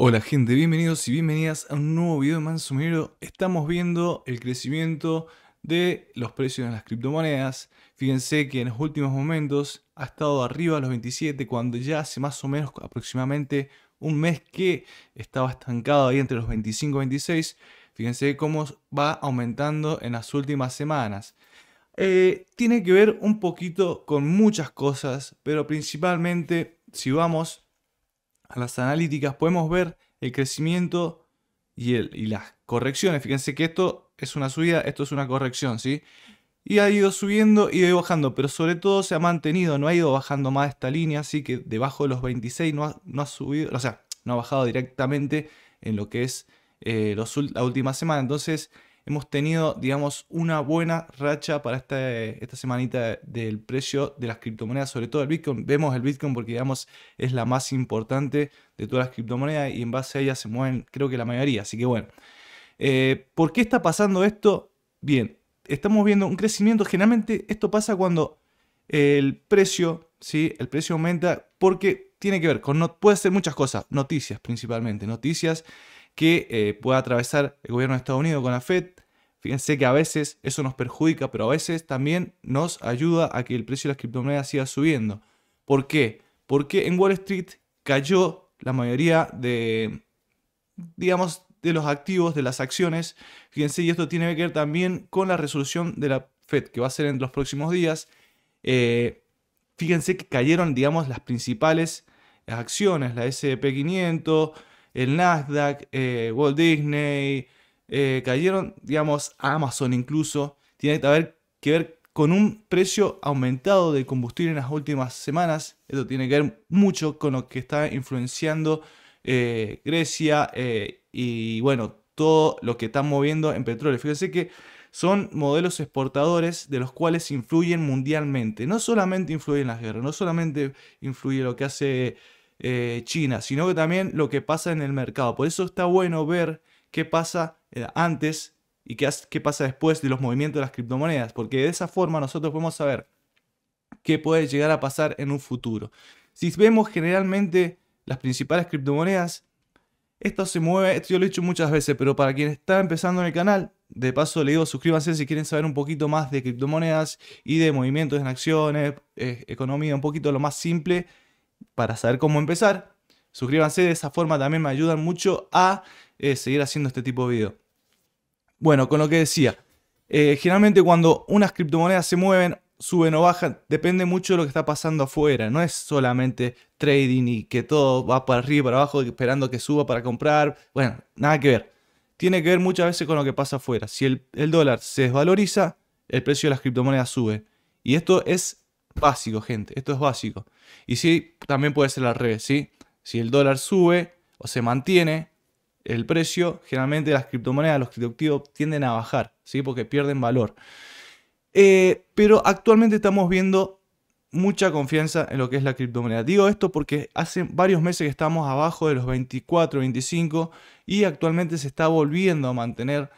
Hola gente, bienvenidos y bienvenidas a un nuevo video de Mansumero. Estamos viendo el crecimiento de los precios en las criptomonedas. Fíjense que en los últimos momentos ha estado arriba a los 27 cuando ya hace más o menos aproximadamente un mes que estaba estancado ahí entre los 25 y 26. Fíjense cómo va aumentando en las últimas semanas. Eh, tiene que ver un poquito con muchas cosas, pero principalmente si vamos a las analíticas podemos ver el crecimiento y, el, y las correcciones. Fíjense que esto es una subida, esto es una corrección, ¿sí? Y ha ido subiendo y ha ido bajando, pero sobre todo se ha mantenido, no ha ido bajando más esta línea, así que debajo de los 26 no ha, no ha subido, o sea, no ha bajado directamente en lo que es eh, la última semana. Entonces, hemos tenido, digamos, una buena racha para esta semanita del precio de las criptomonedas, sobre todo el Bitcoin. Vemos el Bitcoin porque, digamos, es la más importante de todas las criptomonedas y en base a ella se mueven, creo que la mayoría. Así que bueno, eh, ¿por qué está pasando esto? Bien, estamos viendo un crecimiento. Generalmente esto pasa cuando el precio, ¿sí? El precio aumenta porque tiene que ver con, no, puede ser muchas cosas, noticias principalmente, noticias que eh, pueda atravesar el gobierno de Estados Unidos con la Fed. Fíjense que a veces eso nos perjudica, pero a veces también nos ayuda a que el precio de las criptomonedas siga subiendo. ¿Por qué? Porque en Wall Street cayó la mayoría de, digamos, de los activos, de las acciones. Fíjense, y esto tiene que ver también con la resolución de la Fed, que va a ser en los próximos días. Eh, fíjense que cayeron, digamos, las principales acciones, la SP500, el Nasdaq, eh, Walt Disney, eh, cayeron, digamos, Amazon incluso. Tiene que que ver con un precio aumentado de combustible en las últimas semanas. Esto tiene que ver mucho con lo que está influenciando eh, Grecia y, bueno, todo lo que están moviendo en petróleo. Fíjense que son modelos exportadores de los cuales influyen mundialmente. No solamente influyen las guerras, no solamente influye lo que hace eh, China, sino que también lo que pasa en el mercado. Por eso está bueno ver qué pasa eh, antes y qué, pasa después de los movimientos de las criptomonedas, porque de esa forma nosotros podemos saber qué puede llegar a pasar en un futuro. Si vemos generalmente las principales criptomonedas, esto se mueve, esto yo lo he dicho muchas veces, pero para quien está empezando en el canal, de paso le digo suscríbanse si quieren saber un poquito más de criptomonedas y de movimientos en acciones, eh, economía, un poquito lo más simple para saber cómo empezar. Suscríbanse, de esa forma también me ayudan mucho a eh, seguir haciendo este tipo de videos. Bueno, con lo que decía, eh, generalmente cuando unas criptomonedas se mueven, suben o bajan, depende mucho de lo que está pasando afuera. No es solamente trading y que todo va para arriba y para abajo esperando que suba para comprar. Bueno, nada que ver. Tiene que ver muchas veces con lo que pasa afuera. Si el, el dólar se desvaloriza, el precio de las criptomonedas sube. Y esto es básico, gente. Esto es básico. Y sí, también puede ser al revés, ¿sí? Si el dólar sube o se mantiene el precio, generalmente las criptomonedas, los criptoactivos tienden a bajar, ¿sí? Porque pierden valor. Eh, pero actualmente estamos viendo mucha confianza en lo que es la criptomoneda. Digo esto porque hace varios meses que estamos abajo de los 24, 25 y actualmente se está volviendo a mantener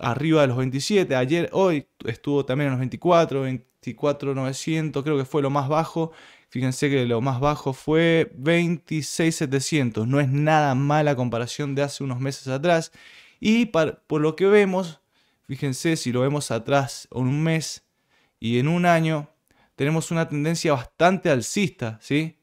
arriba de los 27. Ayer, hoy estuvo también en los 24, 24, 900, creo que fue lo más bajo. Fíjense que lo más bajo fue 26,700. No es nada mala comparación de hace unos meses atrás. Y por lo que vemos, fíjense si lo vemos atrás en un mes y en un año, tenemos una tendencia bastante alcista, ¿sí?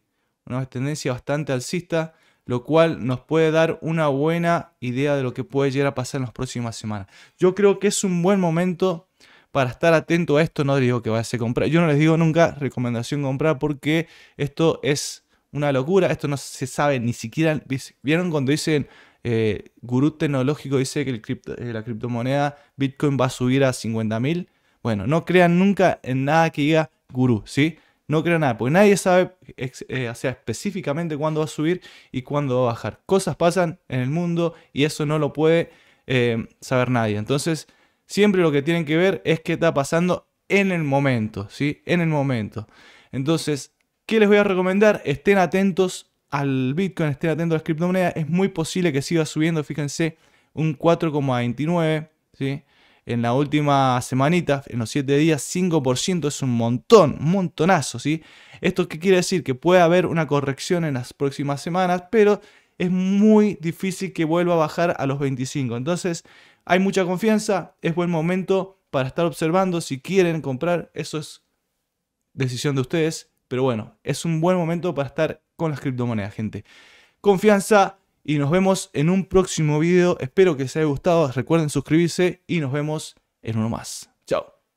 Una tendencia bastante alcista lo cual nos puede dar una buena idea de lo que puede llegar a pasar en las próximas semanas. Yo creo que es un buen momento para estar atento a esto. No digo que vaya a comprar. Yo no les digo nunca recomendación comprar porque esto es una locura. Esto no se sabe ni siquiera. ¿Vieron cuando dicen eh, gurú tecnológico dice que cripto, eh, la criptomoneda Bitcoin va a subir a 50.000? Bueno, no crean nunca en nada que diga gurú, ¿sí? no creo nada, porque nadie sabe eh, específicamente cuándo va a subir y cuándo va a bajar. Cosas pasan en el mundo y eso no lo puede eh, saber nadie. Entonces, siempre lo que tienen que ver es qué está pasando en el momento, ¿sí? En el momento. Entonces, ¿qué les voy a recomendar? Estén atentos al Bitcoin, estén atentos a las criptomonedas. Es muy posible que siga subiendo, fíjense, un 4,29, ¿sí? en la última semanita, en los 7 días, 5% es un montón, un montonazo, ¿sí? ¿Esto qué quiere decir? Que puede haber una corrección en las próximas semanas, pero es muy difícil que vuelva a bajar a los 25. Entonces, hay mucha confianza, es buen momento para estar observando. Si quieren comprar, eso es decisión de ustedes. Pero bueno, es un buen momento para estar con las criptomonedas, gente. Confianza, y nos vemos en un próximo video. Espero que les haya gustado. Recuerden suscribirse y nos vemos en uno más. Chao.